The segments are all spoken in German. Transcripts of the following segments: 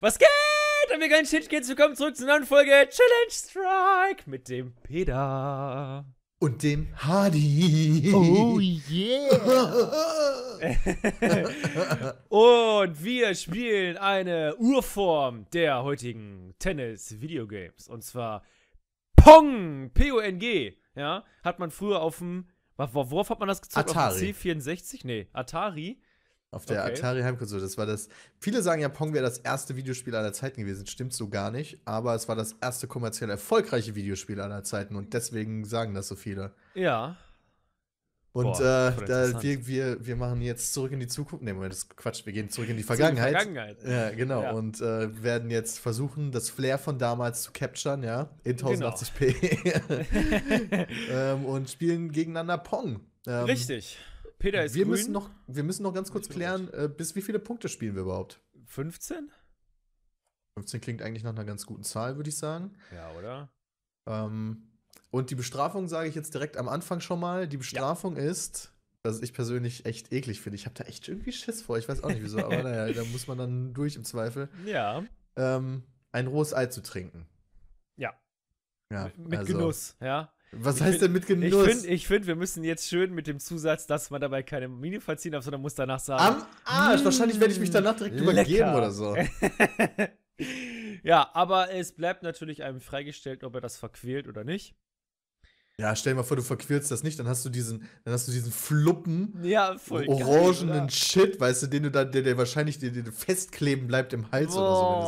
Was geht? Und wir geilen Shitkids, willkommen zurück zur neuen Folge Challenge Strike mit dem Peter. Und dem Hardy. Oh yeah. und wir spielen eine Urform der heutigen Tennis-Videogames. Und zwar Pong, P-O-N-G. Ja, hat man früher auf dem, worauf hat man das gezogen? Atari. C64? Nee, Atari auf der okay. Atari Heimkonsole. Das war das. Viele sagen ja, Pong wäre das erste Videospiel aller Zeiten gewesen. Stimmt so gar nicht. Aber es war das erste kommerziell erfolgreiche Videospiel aller Zeiten. Und deswegen sagen das so viele. Ja. Und Boah, äh, da, wir, wir, wir machen jetzt zurück in die Zukunft. Ne, Moment, das ist Quatsch. Wir gehen zurück in die Vergangenheit. In die Vergangenheit. Ja, genau. Ja. Und äh, werden jetzt versuchen, das Flair von damals zu capturen, ja, in 1080p. Genau. ähm, und spielen gegeneinander Pong. Ähm, Richtig. Peter ist wir grün. Müssen noch, wir müssen noch ganz kurz klären, äh, bis wie viele Punkte spielen wir überhaupt? 15? 15 klingt eigentlich nach einer ganz guten Zahl, würde ich sagen. Ja, oder? Ähm, und die Bestrafung sage ich jetzt direkt am Anfang schon mal. Die Bestrafung ja. ist, dass ich persönlich echt eklig finde. Ich habe da echt irgendwie Schiss vor. Ich weiß auch nicht wieso, aber naja, da muss man dann durch im Zweifel. Ja. Ähm, ein rohes Ei zu trinken. Ja. ja mit, also. Genuss, ja. Was ich heißt find, denn mit Genuss? Ich finde, find, wir müssen jetzt schön mit dem Zusatz, dass man dabei keine Mine verziehen darf, sondern muss danach sagen. Am Arsch! wahrscheinlich werde ich mich mm, danach direkt lecker. übergeben oder so. ja, aber es bleibt natürlich einem freigestellt, ob er das verquält oder nicht. Ja, stell dir mal vor, du verquirlst das nicht, dann hast du diesen, dann hast du diesen Fluppen ja, orangenen geil, Shit, weißt du, den du dann, der, der wahrscheinlich dir, der festkleben bleibt im Hals Boah. oder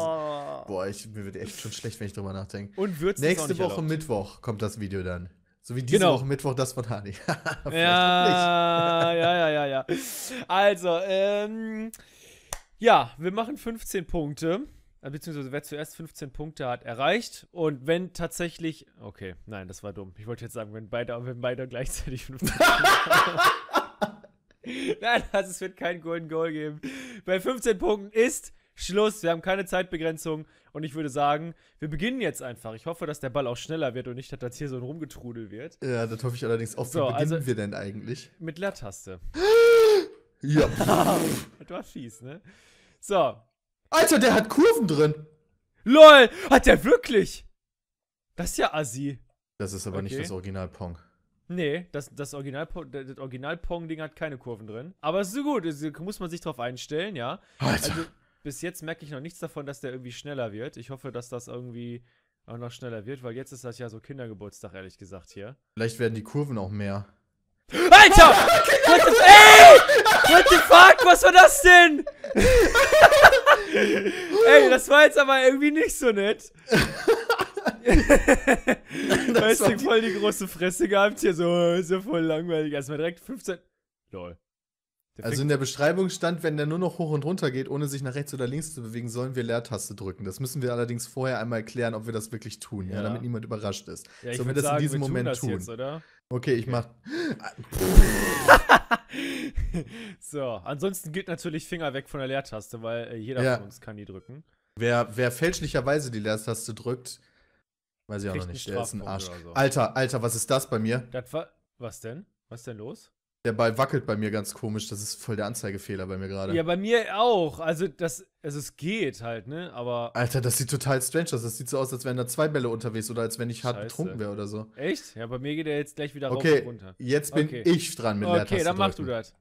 so. Boah, ich, mir wird echt schon schlecht, wenn ich drüber nachdenke. Und würzt Nächste Woche erlaubt. Mittwoch kommt das Video dann. So wie diese genau. Woche Mittwoch das von Hani. ja, ja, ja, ja, ja. Also, ähm, ja, wir machen 15 Punkte. Äh, beziehungsweise wer zuerst 15 Punkte hat, erreicht. Und wenn tatsächlich. Okay, nein, das war dumm. Ich wollte jetzt sagen, wenn beide, wenn beide gleichzeitig 15 Punkte haben. Nein, also es wird kein Golden Goal geben. Bei 15 Punkten ist Schluss, wir haben keine Zeitbegrenzung und ich würde sagen, wir beginnen jetzt einfach. Ich hoffe, dass der Ball auch schneller wird und nicht, dass das hier so ein Rumgetrudel wird. Ja, das hoffe ich allerdings auch. So, Wie beginnen also, wir denn eigentlich? Mit Leertaste. ja. das war fies, ne? So. Alter, der hat Kurven drin. LOL, hat der wirklich? Das ist ja assi. Das ist aber okay. nicht das Original Pong. Nee, das, das Original, das Original Pong-Ding hat keine Kurven drin. Aber es ist so gut, da muss man sich drauf einstellen, ja. Alter. Also, bis jetzt merke ich noch nichts davon, dass der irgendwie schneller wird. Ich hoffe, dass das irgendwie auch noch schneller wird, weil jetzt ist das ja so Kindergeburtstag, ehrlich gesagt, hier. Vielleicht werden die Kurven auch mehr. Alter! What the, ey! What the fuck? Was war das denn? ey, das war jetzt aber irgendwie nicht so nett. weißt du, voll die große Fresse gehabt hier, so, ist ja voll langweilig. Erstmal direkt 15. Lol. Der also in der Beschreibung stand, wenn der nur noch hoch und runter geht, ohne sich nach rechts oder links zu bewegen, sollen wir Leertaste drücken. Das müssen wir allerdings vorher einmal erklären, ob wir das wirklich tun, ja. Ja, damit niemand überrascht ist. Ja, ich wir das sagen, in diesem Moment tun. tun. Jetzt, okay, okay, ich mach. so, ansonsten gilt natürlich Finger weg von der Leertaste, weil äh, jeder ja. von uns kann die drücken. Wer, wer fälschlicherweise die Leertaste drückt, weiß ich auch noch nicht. Der ist ein Arsch. So. Alter, Alter, was ist das bei mir? Das war, was denn? Was ist denn los? Der Ball wackelt bei mir ganz komisch. Das ist voll der Anzeigefehler bei mir gerade. Ja, bei mir auch. Also, das, also es geht halt, ne? Aber. Alter, das sieht total strange aus. Das sieht so aus, als wären da zwei Bälle unterwegs oder als wenn ich hart Scheiße. betrunken wäre oder so. Echt? Ja, bei mir geht er jetzt gleich wieder okay, und runter. Jetzt bin okay. ich dran mit okay, Okay, dann machst du das.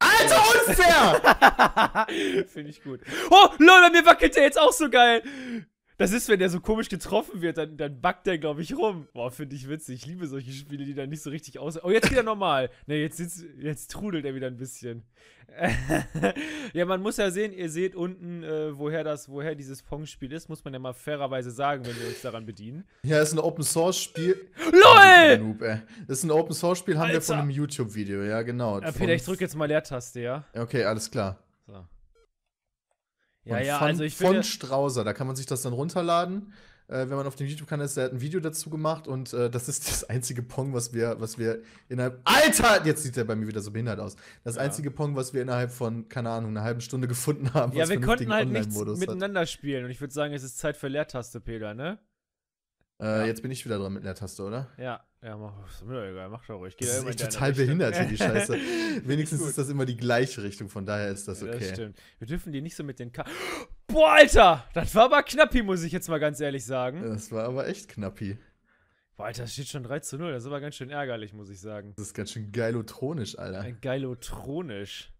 Alter, unfair! Finde ich gut. Oh, lol, bei mir wackelt er jetzt auch so geil. Das ist, wenn der so komisch getroffen wird, dann, dann backt der, glaube ich, rum. Boah, finde ich witzig. Ich liebe solche Spiele, die dann nicht so richtig aussehen. Oh, jetzt wieder normal. Ne, jetzt, jetzt, jetzt trudelt er wieder ein bisschen. ja, man muss ja sehen, ihr seht unten, äh, woher das, woher dieses Pong-Spiel ist, muss man ja mal fairerweise sagen, wenn wir uns daran bedienen. Ja, ist ein Open-Source-Spiel. LOL! Das ist ein Open-Source-Spiel, haben Alter. wir von einem YouTube-Video, ja, genau. Ja, Peter, ich drücke jetzt mal Leertaste, ja? Okay, alles klar. Ja, ja, von, also ich Von Strauser, da kann man sich das dann runterladen. Äh, wenn man auf dem YouTube-Kanal ist, der hat ein Video dazu gemacht und äh, das ist das einzige Pong, was wir, was wir innerhalb. Alter! Jetzt sieht der bei mir wieder so behindert aus. Das ja. einzige Pong, was wir innerhalb von, keine Ahnung, einer halben Stunde gefunden haben. Ja, wir konnten halt nichts miteinander spielen und ich würde sagen, es ist Zeit für Leertaste, Peter, ne? Äh, Jetzt bin ich wieder dran mit der Taste, oder? Ja, ja, mach, ist mir doch egal, mach doch ruhig. das ist echt total behindert hier, die Scheiße. Wenigstens ist das immer die gleiche Richtung, von daher ist das okay. Ja, das stimmt. Wir dürfen die nicht so mit den Ka Boah, Alter! Das war aber knappi, muss ich jetzt mal ganz ehrlich sagen. Das war aber echt knappi. Boah, Alter, das steht schon 3 zu 0. Das ist aber ganz schön ärgerlich, muss ich sagen. Das ist ganz schön geilotronisch, Alter. Geilotronisch.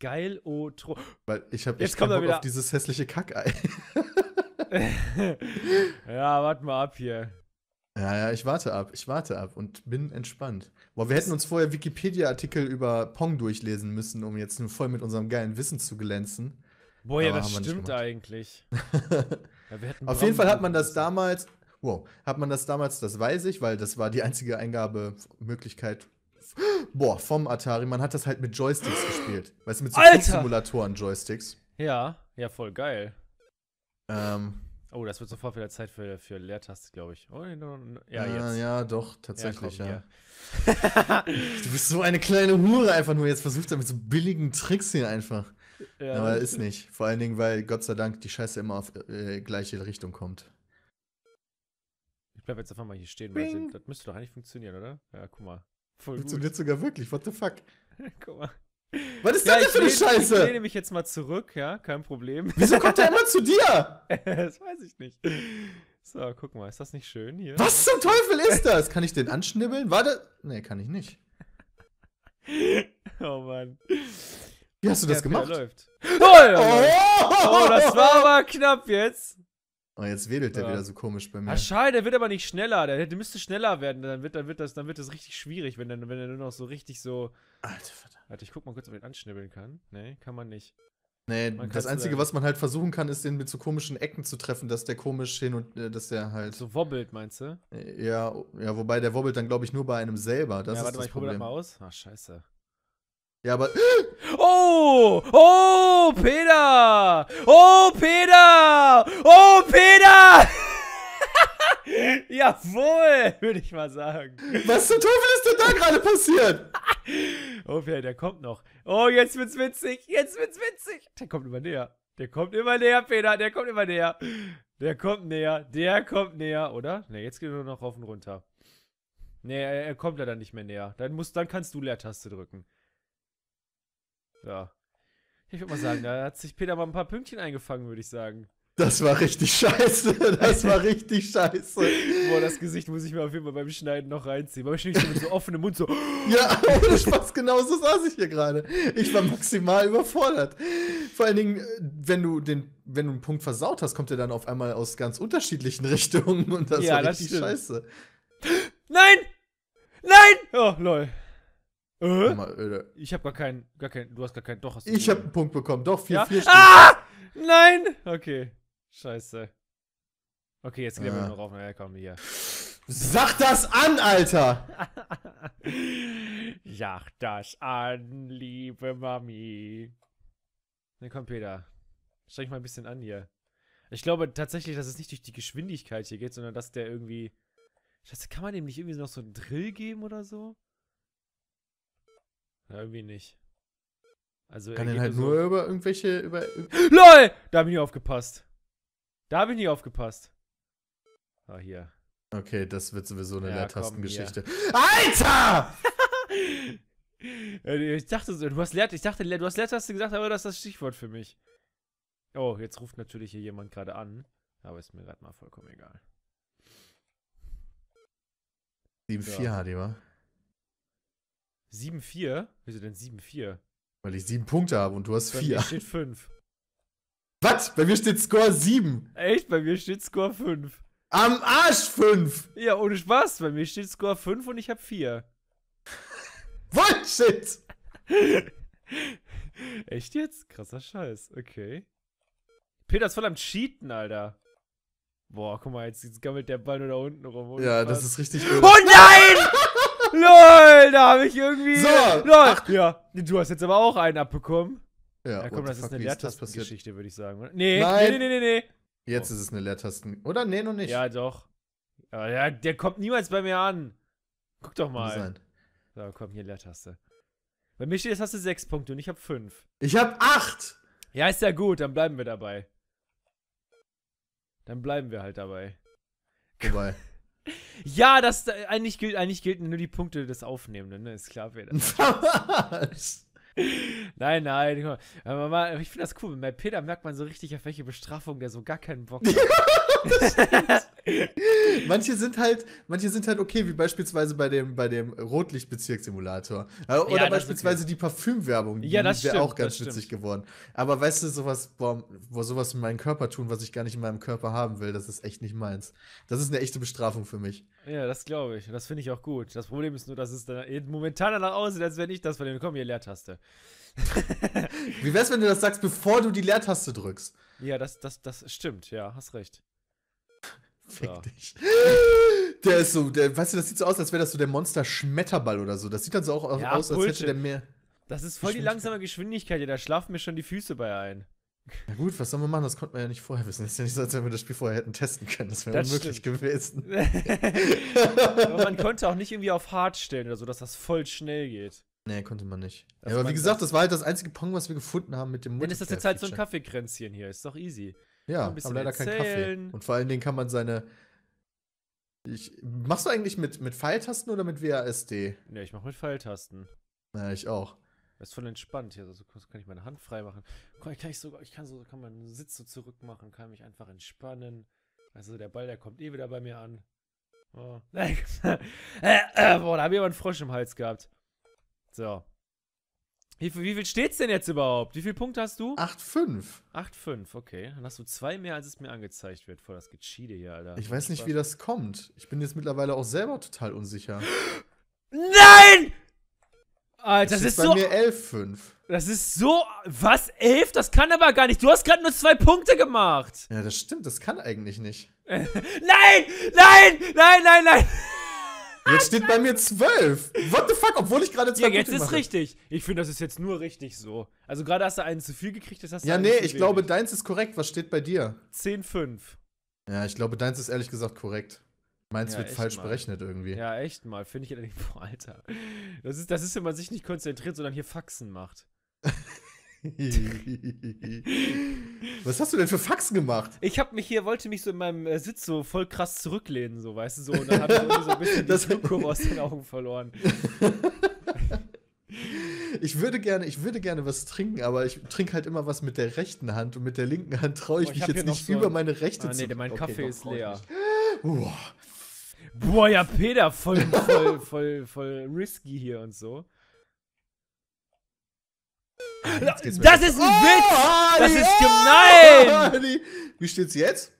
Geilotronisch. Weil ich habe echt kommt Bock auf dieses hässliche Kackei. ja, warte mal ab hier. Ja, ja, ich warte ab, ich warte ab und bin entspannt. Boah, wir hätten uns vorher Wikipedia-Artikel über Pong durchlesen müssen, um jetzt nur voll mit unserem geilen Wissen zu glänzen. Boah, ja, das stimmt eigentlich. ja, Auf jeden Fall hat man das damals, wow, hat man das damals, das weiß ich, weil das war die einzige Eingabemöglichkeit boah, vom Atari, man hat das halt mit Joysticks gespielt. Weißt du, mit so Simulatoren Joysticks. Ja, ja, voll geil. Ähm, oh, das wird sofort wieder Zeit für, für Leertaste, glaube ich. Oh, ja, jetzt. ja, doch, tatsächlich, ja. Komm, ja. du bist so eine kleine Hure einfach nur. Jetzt versucht er mit so billigen Tricks hier einfach. Ja. Aber ist nicht. Vor allen Dingen, weil Gott sei Dank die Scheiße immer auf äh, gleiche Richtung kommt. Ich bleib jetzt einfach mal hier stehen. Weil das müsste doch eigentlich funktionieren, oder? Ja, guck mal. Voll Funktioniert gut. sogar wirklich. What the fuck? guck mal. Was ist ja, das denn für eine Scheiße? Ich lehne mich jetzt mal zurück, ja, kein Problem. Wieso kommt der immer zu dir? das weiß ich nicht. So, guck mal, ist das nicht schön hier? Was zum Teufel ist das? Kann ich den anschnibbeln? Warte. Nee, kann ich nicht. oh Mann. Wie hast du das gemacht? Läuft. Oh, oh, oh, oh, das war aber knapp jetzt. Oh, jetzt wedelt ja. der wieder so komisch bei mir. Ach, schade, der wird aber nicht schneller. Der, der müsste schneller werden. Dann wird, dann wird, das, dann wird das richtig schwierig, wenn der, wenn nur noch so richtig so. Alter, verdammt. Warte, ich guck mal kurz, ob ich anschnibbeln kann. Nee, kann man nicht. Nee, man das Einzige, was man halt versuchen kann, ist, den mit so komischen Ecken zu treffen, dass der komisch hin und äh, dass der halt. So wobbelt, meinst du? Äh, ja, ja wobei der wobbelt dann, glaube ich, nur bei einem selber. Das ja, warte mal, ich probier das mal aus. Ach, scheiße. Ja, aber. Oh! Oh, Peter! Oh, Peter! Oh, Peter! Jawohl, würde ich mal sagen. Was zum Teufel ist denn da gerade passiert? oh, Peter, der kommt noch. Oh, jetzt wird's witzig. Jetzt wird's witzig. Der kommt immer näher. Der kommt immer näher, Peter. Der kommt immer näher. Der kommt näher. Der kommt näher, oder? Ne, jetzt geht er nur noch rauf und runter. Ne, er, er kommt leider nicht mehr näher. Dann, musst, dann kannst du Leertaste drücken. Ja. Ich würde mal sagen, da hat sich Peter mal ein paar Pünktchen eingefangen, würde ich sagen. Das war richtig scheiße. Das war richtig scheiße. Boah, das Gesicht muss ich mir auf jeden Fall beim Schneiden noch reinziehen. Weil ich nicht so mit so offenem Mund so. ja, ohne Spaß, genau so saß ich hier gerade. Ich war maximal überfordert. Vor allen Dingen, wenn du den, wenn du einen Punkt versaut hast, kommt er dann auf einmal aus ganz unterschiedlichen Richtungen und das ja, war richtig das scheiße. Nein! Nein! Oh, lol. Äh? Mal, äh, ich habe gar keinen, gar keinen, du hast gar keinen, doch hast du Ich habe einen Punkt bekommen, doch, 4, vier Stück. Ah! Nein! Okay, scheiße. Okay, jetzt gehen wir ah. Äh. noch auf, naja, komm, hier. Sag das an, Alter! Sag das an, liebe Mami. Na komm, Peter. Streng mal ein bisschen an hier. Ich glaube tatsächlich, dass es nicht durch die Geschwindigkeit hier geht, sondern dass der irgendwie... Scheiße, kann man dem nicht irgendwie noch so einen Drill geben oder so? Ja, irgendwie nicht. Also Kann er halt so nur über irgendwelche. Über, LOL! Da habe ich nie aufgepasst. Da habe ich nie aufgepasst. Ah, hier. Okay, das wird sowieso eine ja, Leertastengeschichte. Alter! Äh, ich dachte so, du hast Leert, ich dachte, du hast Leertaste gesagt, aber das ist das Stichwort für mich. Oh, jetzt ruft natürlich hier jemand gerade an. Aber ist mir gerade mal vollkommen egal. 7.4 ja. HD, wa? 7-4? Wieso denn 7-4? Weil ich 7 Punkte habe und du hast 4. Bei mir steht 5. Was? Bei mir steht Score 7. Echt? Bei mir steht Score 5. Am Arsch 5! Ja, ohne Spaß. Bei mir steht Score 5 und ich habe 4. What? Shit! Echt jetzt? Krasser Scheiß. Okay. Peter ist voll am Cheaten, Alter. Boah, guck mal, jetzt gammelt der Ball nur da unten rum. Ja, Spaß. das ist richtig. Oh nein! LOL, da habe ich irgendwie. So, LOL. Ach. Ja, du hast jetzt aber auch einen abbekommen. Ja, ja komm, das ist eine Leertastengeschichte, würde ich sagen. Nee, Nein. nee, nee, nee, nee. Jetzt oh. ist es eine Leertasten. Oder? Nee, noch nicht. Ja, doch. Ja, der, der kommt niemals bei mir an. Guck doch mal. Sein. So, komm, hier Leertaste. Bei mir steht, jetzt hast du sechs Punkte und ich habe fünf. Ich habe acht! Ja, ist ja gut, dann bleiben wir dabei. Dann bleiben wir halt dabei. Wobei. Ja, das äh, eigentlich gilt, eigentlich gilt nur die Punkte des Aufnehmenden, ne? Ist klar, wer das Nein, nein, guck mal. Ich finde das cool. Bei Peter merkt man so richtig, auf welche Bestrafung der so gar keinen Bock hat. das stimmt manche sind halt, manche sind halt okay, wie beispielsweise bei dem, bei dem Rotlichtbezirkssimulator. Äh, oder ja, beispielsweise okay. die Parfümwerbung, die ja, das wäre auch ganz witzig stimmt. geworden. Aber weißt du, sowas, boah, boah, sowas in meinem Körper tun, was ich gar nicht in meinem Körper haben will, das ist echt nicht meins. Das ist eine echte Bestrafung für mich. Ja, das glaube ich. Das finde ich auch gut. Das Problem ist nur, dass es dann momentan danach aussieht, als wenn ich das von dem Komm, hier Leertaste. wie wär's, wenn du das sagst, bevor du die Leertaste drückst? Ja, das, das, das stimmt, ja, hast recht. Fick ja. dich. Der ist so, der, weißt du, das sieht so aus, als wäre das so der Monster Schmetterball oder so. Das sieht dann so auch ja, aus, als hätte der mehr. Das ist voll die langsame Geschwindigkeit, ja, da schlafen mir schon die Füße bei ein. Na gut, was soll man machen? Das konnte man ja nicht vorher wissen. Das ist ja nicht so, als wenn wir das Spiel vorher hätten testen können. Das wäre unmöglich stimmt. gewesen. aber man konnte auch nicht irgendwie auf hart stellen oder so, dass das voll schnell geht. Nee, konnte man nicht. Ja, aber wie gesagt, das war halt das einzige Pong, was wir gefunden haben mit dem Multiplayer. Dann ist das jetzt halt so ein Kaffeekränzchen hier. Ist doch easy. Ja, aber leider erzählen. kein Kaffee. Und vor allen Dingen kann man seine. Ich, machst du eigentlich mit, mit Pfeiltasten oder mit WASD? Ja, ne, ich mach mit Pfeiltasten. Ja, ich auch. Das ist voll entspannt hier. Also kann ich meine Hand frei machen. Kann ich, sogar, ich kann so, kann meinen Sitz so zurück machen, kann mich einfach entspannen. Also der Ball, der kommt eh wieder bei mir an. Oh. Boah, da hab ich aber einen Frosch im Hals gehabt. So. Wie, wie viel steht's denn jetzt überhaupt? Wie viele Punkte hast du? 8,5. 8,5, okay. Dann hast du zwei mehr, als es mir angezeigt wird. Vor das Gechide hier, Alter. Ich weiß nicht, wie das kommt. Ich bin jetzt mittlerweile auch selber total unsicher. Nein! Alter, das, das ist, bei so. Bei mir 11,5. Das ist so. Was? 11? Das kann aber gar nicht. Du hast gerade nur zwei Punkte gemacht. Ja, das stimmt. Das kann eigentlich nicht. nein! Nein! Nein, nein, nein! Jetzt steht bei mir 12. What the fuck, obwohl ich gerade 12 Ja, jetzt ist mache. richtig. Ich finde, das ist jetzt nur richtig so. Also gerade hast du einen zu viel gekriegt, das hast du Ja, nee, ich wenig. glaube, deins ist korrekt. Was steht bei dir? 10, 5. Ja, ich glaube, deins ist ehrlich gesagt korrekt. Meins Ja, wird falsch mal. berechnet irgendwie. Ja, echt mal. Finde ich allerdings, boah, Alter. Das ist, das ist, wenn man sich nicht konzentriert, sondern hier Faxen macht. Was hast du denn für Faxen gemacht? Ich hab mich hier, wollte mich so in meinem äh, Sitz so voll krass zurücklehnen, so, weißt du, so. Und dann hab ich so ein bisschen das die aus den Augen verloren. ich würde gerne, ich würde gerne was trinken, aber ich trinke halt immer was mit der rechten Hand und mit der linken Hand traue ich, oh, ich mich jetzt nicht so über meine rechte ah, nee, zu. Nee, mein okay, Kaffee ist leer. Boah. Boah, ja, Peter, voll, voll, voll, voll risky hier und so. Das ist ein Witz! Oh, das ist oh, gemein! Wie steht's jetzt?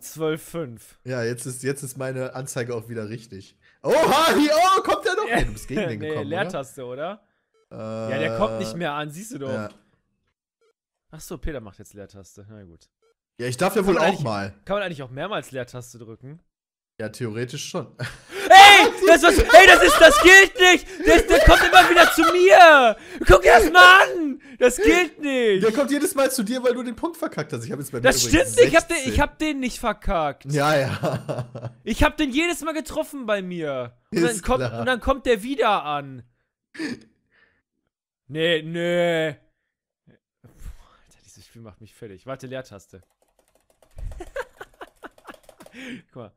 12,5. Ja, jetzt ist, jetzt ist meine Anzeige auch wieder richtig. Oh, Hardy, oh, kommt der noch? Ja, du bist gegen den gekommen, nee, Leertaste, oder? oder? Äh, ja, der kommt nicht mehr an, siehst du doch. Ja. Achso, Peter macht jetzt Leertaste, na gut. Ja, ich darf ja wohl auch mal. Kann man eigentlich auch mehrmals Leertaste drücken? Ja, theoretisch schon. Ey, das, was, ey, das ist, das gilt nicht. Das, der kommt immer wieder zu mir. Guck dir das mal an. Das gilt nicht. Der kommt jedes Mal zu dir, weil du den Punkt verkackt hast. Ich habe jetzt bei mir Das stimmt nicht. Ich habe den, hab den nicht verkackt. Ja, ja. Ich habe den jedes Mal getroffen bei mir. Und dann, kommt, und dann kommt der wieder an. Nee, nee. Alter, dieses Spiel macht mich fertig. Warte, Leertaste. Guck mal.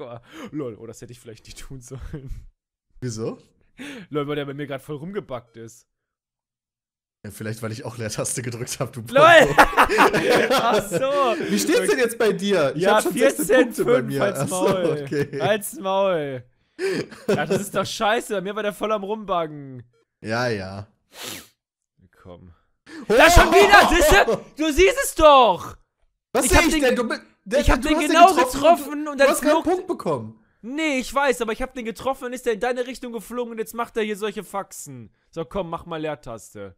Hardcore. Lol, oh, das hätte ich vielleicht nicht tun sollen. Wieso? Lol, weil der bei mir gerade voll rumgebackt ist. Ja, vielleicht, weil ich auch Leertaste gedrückt habe, du LOL! Ach so. Wie steht's denn jetzt bei dir? Ich ja, hab schon 14, 5 bei mir. als Maul. So, okay. Als Maul. Ja, das ist doch scheiße. Bei mir war der voll am Rumbaggen. Ja, ja. Komm. Oh! Da schon wieder! Du siehst es doch! Was ich ich denn? Du bist. Der, ich habe den genau getroffen, getroffen und dann Du hast keinen Punkt bekommen. Nee, ich weiß, aber ich habe den getroffen und ist der in deine Richtung geflogen und jetzt macht er hier solche Faxen. So, komm, mach mal Leertaste.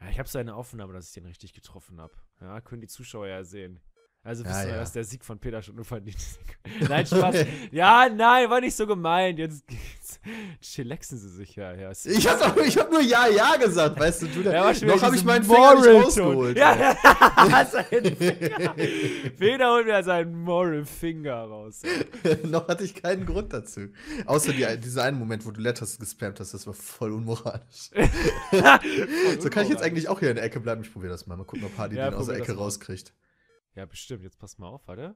Ja, ich habe seine Aufnahme, dass ich den richtig getroffen habe. Ja, können die Zuschauer ja sehen. Also ja, wissen ja. dass der Sieg von Peter schon unverdient ist. nein, Spaß. ja, nein, war nicht so gemeint. Jetzt, jetzt chillaxen sie sich ja. ja ich, hab hab nur Ja, Ja gesagt, weißt du. du ja, noch habe ich meinen Finger nicht rausgeholt. Ja, ja. Peter holt mir seinen Moral Finger raus. noch hatte ich keinen Grund dazu. Außer die, dieser einen Moment, wo du Letters gespammt hast, das war voll unmoralisch. voll unmoralisch. so kann ich jetzt eigentlich auch hier in der Ecke bleiben. Ich probiere das mal. Mal gucken, ob Hardy den aus der Ecke rauskriegt. Ja, bestimmt. Jetzt pass mal auf, warte.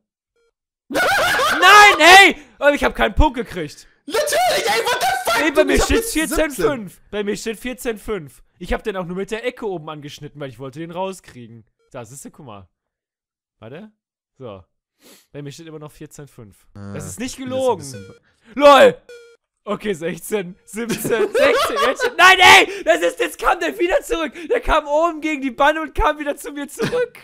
Nein, hey! Ich habe keinen Punkt gekriegt. Natürlich, ey, what the fuck? Nee, bei mir steht 14,5. Bei mir steht 14,5. Ich habe den auch nur mit der Ecke oben angeschnitten, weil ich wollte den rauskriegen. Da, siehst du, guck mal. Warte. So. Bei mir steht immer noch 14,5. Ah, das ist nicht gelogen. LOL! Okay, 16, 17, 16, jetzt, Nein, ey! Das ist, jetzt kam der wieder zurück! Der kam oben gegen die Bande und kam wieder zu mir zurück!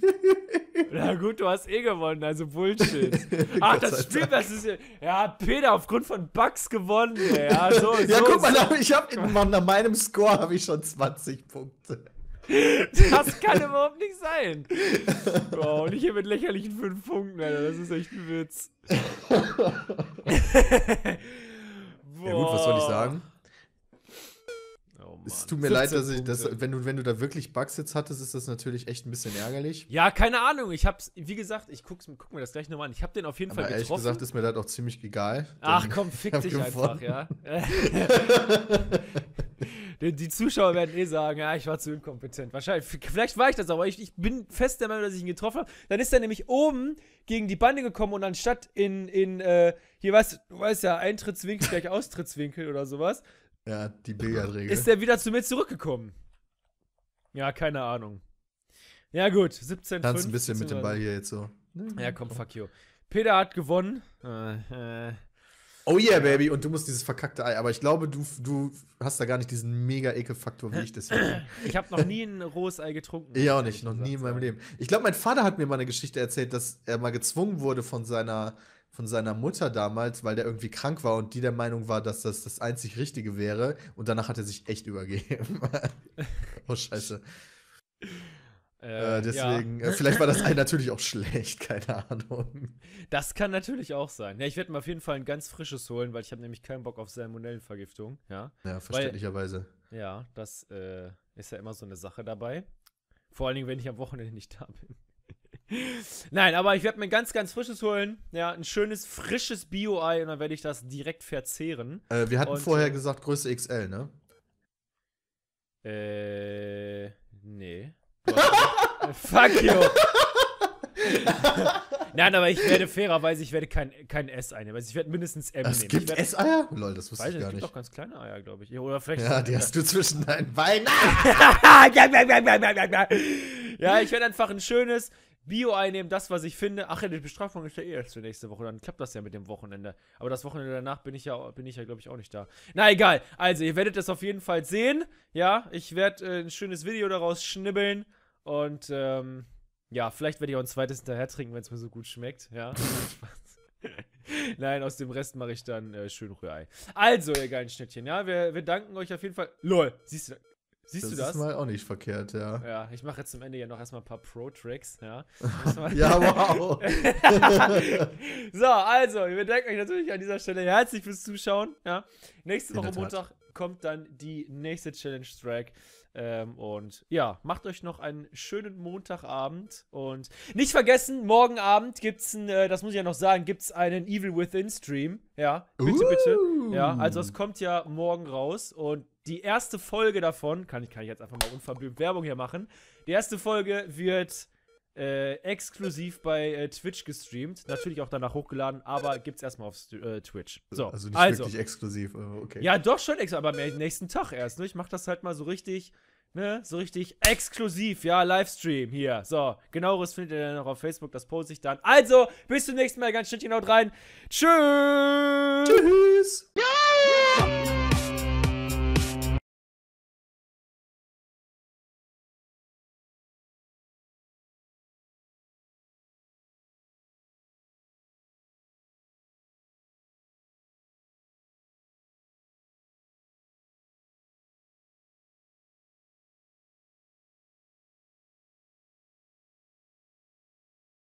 Na gut, du hast eh gewonnen, also Bullshit. Ach, das Spiel, das ist ja. Ja, Peter, aufgrund von Bugs gewonnen, ey. Ja, so, ja guck mal, so. ich hab in, meinem Score habe ich schon 20 Punkte. Das kann überhaupt nicht sein. Wow, und ich hier mit lächerlichen 5 Punkten, Alter. Das ist echt ein Witz. Boah. Ja gut, was soll ich sagen? Oh es tut mir leid, dass ich das, wenn du, wenn du da wirklich Bugs jetzt hattest, ist das natürlich echt ein bisschen ärgerlich. Ja, keine Ahnung. Ich hab's, wie gesagt, ich guck's, guck mir das gleich nochmal an. Ich hab den auf jeden Aber Fall getroffen. Ehrlich gesagt ist mir das auch ziemlich egal. Ach komm, fick dich einfach, ja. die Zuschauer werden eh sagen, ja, ich war zu inkompetent. Wahrscheinlich, vielleicht war ich das auch, aber ich, ich bin fest der Meinung, dass ich ihn getroffen habe. Dann ist er nämlich oben gegen die Bande gekommen und anstatt in, in äh, hier weißt du, weißt ja, Eintrittswinkel gleich Austrittswinkel oder sowas. Ja, die Billardregel. Ist der wieder zu mir zurückgekommen? Ja, keine Ahnung. Ja, gut, 17 Tanz ein bisschen mit dem Ball hier jetzt so. Ja, komm, fuck you. Peter hat gewonnen. Äh, äh. Oh yeah, Baby, und du musst dieses verkackte Ei. Aber ich glaube, du, du hast da gar nicht diesen mega Ekelfaktor, wie ich das ich habe noch nie ein rohes Ei getrunken. Ich auch nicht, noch nie in meinem Leben. Ich glaube, mein Vater hat mir mal eine Geschichte erzählt, dass er mal gezwungen wurde von seiner von seiner Mutter damals, weil der irgendwie krank war und die der Meinung war, dass das das einzig Richtige wäre. Und danach hat er sich echt übergeben. oh, scheiße. Äh, äh deswegen, ja. Äh, vielleicht war das Ei natürlich auch schlecht, keine Ahnung. Das kann natürlich auch sein. Ja, ich werde mir auf jeden Fall ein ganz frisches holen, weil ich habe nämlich keinen Bock auf Salmonellenvergiftung. Ja, ja verständlicherweise. Weil, ja, das äh, ist ja immer so eine Sache dabei. Vor allen Dingen, wenn ich am Wochenende nicht da bin. Nein, aber ich werde mir ein ganz, ganz frisches holen. Ja, ein schönes, frisches Bio-Ei und dann werde ich das direkt verzehren. Äh, wir hatten und, vorher äh, gesagt Größe XL, ne? Äh, nee. Fuck you. Nein, aber ich werde fairerweise, ich werde kein, kein S einnehmen. Also ich werde mindestens M es nehmen. Es gibt S-Eier? Lol, das wusste ich gar nicht. Es gibt doch ganz kleine Eier, glaube ich. Oder vielleicht ja, die hast du zwischen deinen Beinen. ja, ich werde einfach ein schönes, Bio einnehmen, das, was ich finde. Ach ja, die Bestrafung ist ja eh erst für nächste Woche. Dann klappt das ja mit dem Wochenende. Aber das Wochenende danach bin ich ja, bin ich ja, glaube ich, auch nicht da. Na egal. Also, ihr werdet das auf jeden Fall sehen. Ja, ich werde äh, ein schönes Video daraus schnibbeln. Und ähm, ja, vielleicht werde ich auch ein zweites hinterher trinken, wenn es mir so gut schmeckt. Ja. Nein, aus dem Rest mache ich dann äh, schön Rührei. Also, ihr geilen Schnittchen, ja, wir, wir danken euch auf jeden Fall. Lol, siehst du, Siehst das du das? Das ist mal auch nicht verkehrt, ja. Ja, ich mache jetzt zum Ende ja noch erstmal ein paar Pro-Tricks, ja. ja, wow. so, also, wir bedanken euch natürlich an dieser Stelle herzlich fürs Zuschauen, ja. Nächste Woche Montag kommt dann die nächste Challenge-Track. Ähm, und ja, macht euch noch einen schönen Montagabend. Und nicht vergessen, morgen Abend gibt's ein, äh, das muss ich ja noch sagen, gibt's einen Evil Within Stream. Ja, bitte, uh. bitte. Ja, also es kommt ja morgen raus. Und die erste Folge davon, kann ich, kann ich jetzt einfach mal unverblümt Werbung hier machen. Die erste Folge wird äh, exklusiv bei äh, Twitch gestreamt. Natürlich auch danach hochgeladen, aber gibt's erstmal auf äh, Twitch. So, also nicht also. wirklich exklusiv, äh, okay. Ja, doch schon exklusiv, aber am nächsten Tag erst. Ne? Ich mache das halt mal so richtig, ne, so richtig exklusiv, ja, Livestream hier. So, genaueres findet ihr dann noch auf Facebook, das poste ich dann. Also, bis zum nächsten Mal, ganz schön genau rein. Tschüss! Tschüss! Ja!